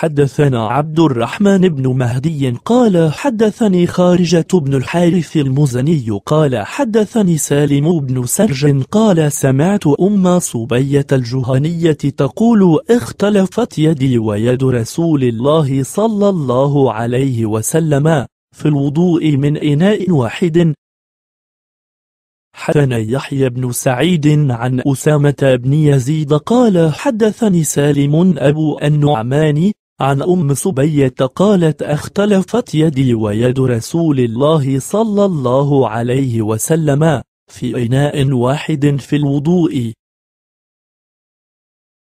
حدثنا عبد الرحمن بن مهدي قال حدثني خارجة بن الحارث المزني قال حدثني سالم بن سرج قال سمعت أم صبية الجهنية تقول اختلفت يدي ويد رسول الله صلى الله عليه وسلم في الوضوء من إناء واحد حدثنا يحيى بن سعيد عن أسامة بن يزيد قال حدثني سالم أبو النعمان عن أم صبية قالت اختلفت يدي ويد رسول الله صلى الله عليه وسلم في إناء واحد في الوضوء